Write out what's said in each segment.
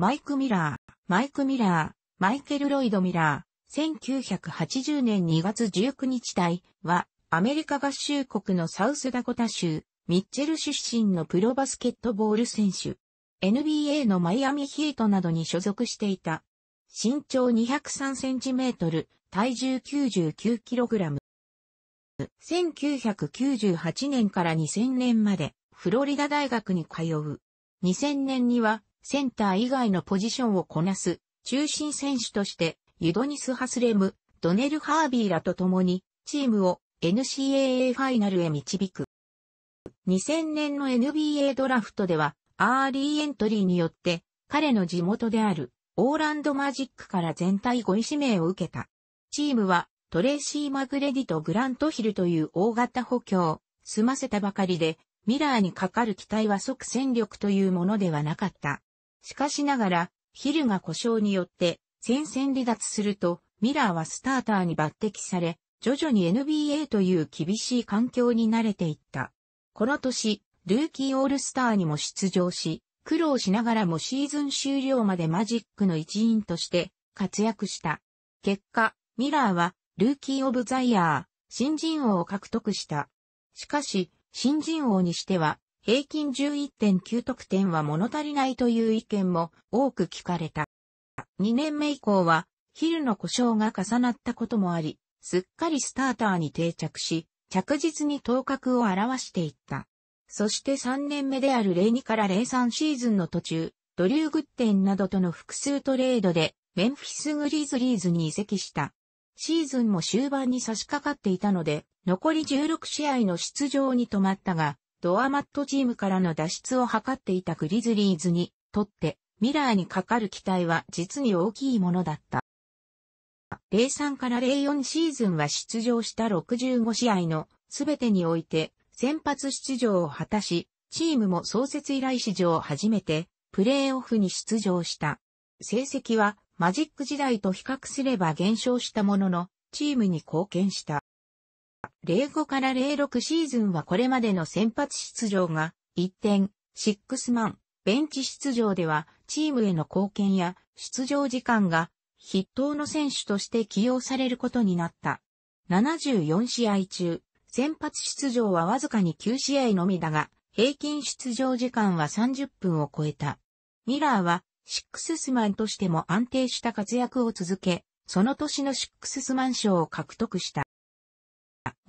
マイク・ミラー、マイク・ミラー、マイケル・ロイド・ミラー、1980年2月19日体は、アメリカ合衆国のサウスダコタ州、ミッチェル出身のプロバスケットボール選手。NBA のマイアミヒートなどに所属していた。身長203センチメートル、体重99キログラム。1998年から2000年まで、フロリダ大学に通う。2000年には、センター以外のポジションをこなす、中心選手として、ユドニス・ハスレム、ドネル・ハービーらと共に、チームを NCAA ファイナルへ導く。2000年の NBA ドラフトでは、アーリーエントリーによって、彼の地元である、オーランドマジックから全体5位指名を受けた。チームは、トレーシー・マグレディとグラント・ヒルという大型補強、済ませたばかりで、ミラーにかかる期待は即戦力というものではなかった。しかしながら、ヒルが故障によって戦線離脱すると、ミラーはスターターに抜擢され、徐々に NBA という厳しい環境に慣れていった。この年、ルーキーオールスターにも出場し、苦労しながらもシーズン終了までマジックの一員として活躍した。結果、ミラーはルーキーオブザイヤー、新人王を獲得した。しかし、新人王にしては平均11.9得点は物足りないという意見も多く聞かれた。2年目以降は、昼の故障が重なったこともあり、すっかりスターターに定着し、着実に頭角を表していった。そして3年目である02から03シーズンの途中、ドリュー・グッテンなどとの複数トレードで、メンフィス・グリーズリーズに移籍した。シーズンも終盤に差し掛かっていたので、残り16試合の出場に止まったが、ドアマットチームからの脱出を図っていたグリズリーズにとってミラーにかかる期待は実に大きいものだった。03から04シーズンは出場した65試合の全てにおいて先発出場を果たし、チームも創設以来史上初めてプレーオフに出場した。成績はマジック時代と比較すれば減少したものの、チームに貢献した。05から06シーズンはこれまでの先発出場が一転、シックスマン、ベンチ出場ではチームへの貢献や出場時間が筆頭の選手として起用されることになった。74試合中、先発出場はわずかに9試合のみだが、平均出場時間は30分を超えた。ミラーは、シックススマンとしても安定した活躍を続け、その年のシックススマン賞を獲得した。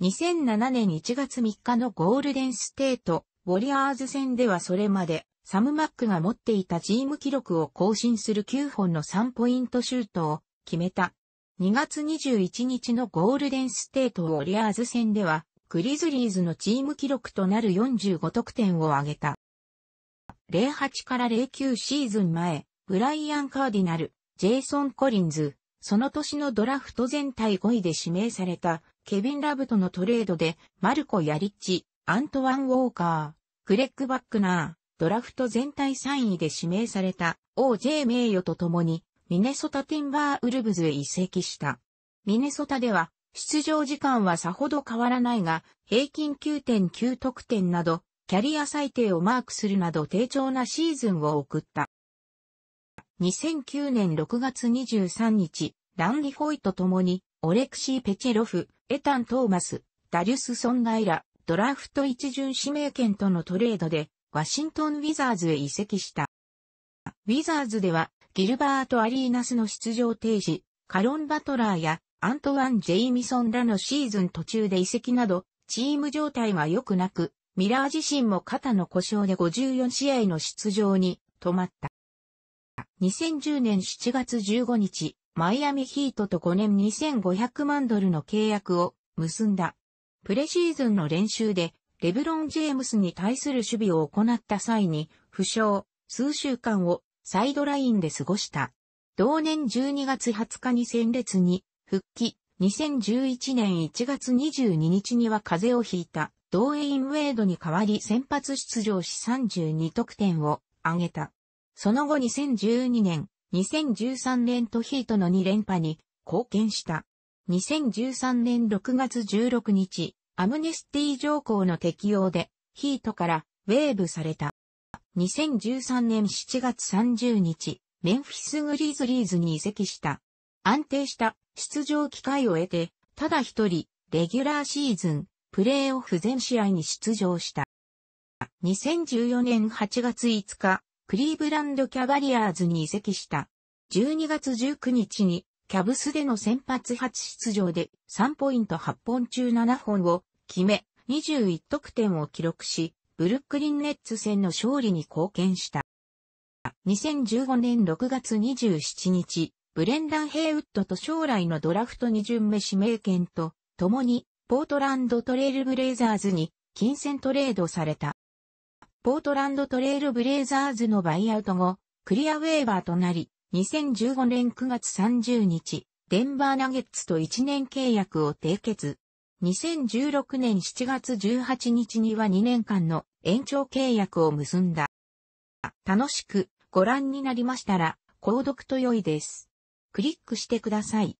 2007年1月3日のゴールデンステート、ウォリアーズ戦ではそれまで、サム・マックが持っていたチーム記録を更新する9本の3ポイントシュートを決めた。2月21日のゴールデンステートウォリアーズ戦では、グリズリーズのチーム記録となる45得点を挙げた。08から09シーズン前、ブライアン・カーディナル、ジェイソン・コリンズ、その年のドラフト全体5位で指名されたケビン・ラブとのトレードで、マルコ・ヤリッチ、アントワン・ウォーカー、クレッグ・バックナー、ドラフト全体3位で指名された OJ 名誉とともに、ミネソタ・ティンバー・ウルブズへ移籍した。ミネソタでは、出場時間はさほど変わらないが、平均9.9得点など、キャリア最低をマークするなど低調なシーズンを送った。2009年6月23日、ランディ・ホイと共に、オレクシー・ペチェロフ、エタン・トーマス、ダリュス・ソンガイラ、ドラフト一巡指名権とのトレードで、ワシントン・ウィザーズへ移籍した。ウィザーズでは、ギルバート・アリーナスの出場停止、カロン・バトラーやアントワン・ジェイミソンらのシーズン途中で移籍など、チーム状態は良くなく、ミラー自身も肩の故障で54試合の出場に止まった。2010年7月15日、マイアミヒートと5年2500万ドルの契約を結んだ。プレシーズンの練習で、レブロン・ジェームスに対する守備を行った際に、負傷、数週間をサイドラインで過ごした。同年12月20日に戦列に復帰、2011年1月22日には風邪をひいた、同エイン・ウェイドに代わり先発出場し32得点を挙げた。その後2012年、2013年とヒートの2連覇に貢献した。2013年6月16日、アムネスティ条項の適用で、ヒートからウェーブされた。2013年7月30日、メンフィスグリズリーズに移籍した。安定した出場機会を得て、ただ一人、レギュラーシーズン、プレーオフ全試合に出場した。2014年8月5日、クリーブランドキャバリアーズに移籍した。12月19日に、キャブスでの先発初出場で3ポイント8本中7本を決め、21得点を記録し、ブルックリンネッツ戦の勝利に貢献した。2015年6月27日、ブレンダン・ヘイウッドと将来のドラフト2巡目指名権と、共に、ポートランドトレイルブレイザーズに、金銭トレードされた。ポートランドトレイルブレイザーズのバイアウト後、クリアウェーバーとなり、2015年9月30日、デンバーナゲッツと1年契約を締結。2016年7月18日には2年間の延長契約を結んだ。楽しくご覧になりましたら、購読と良いです。クリックしてください。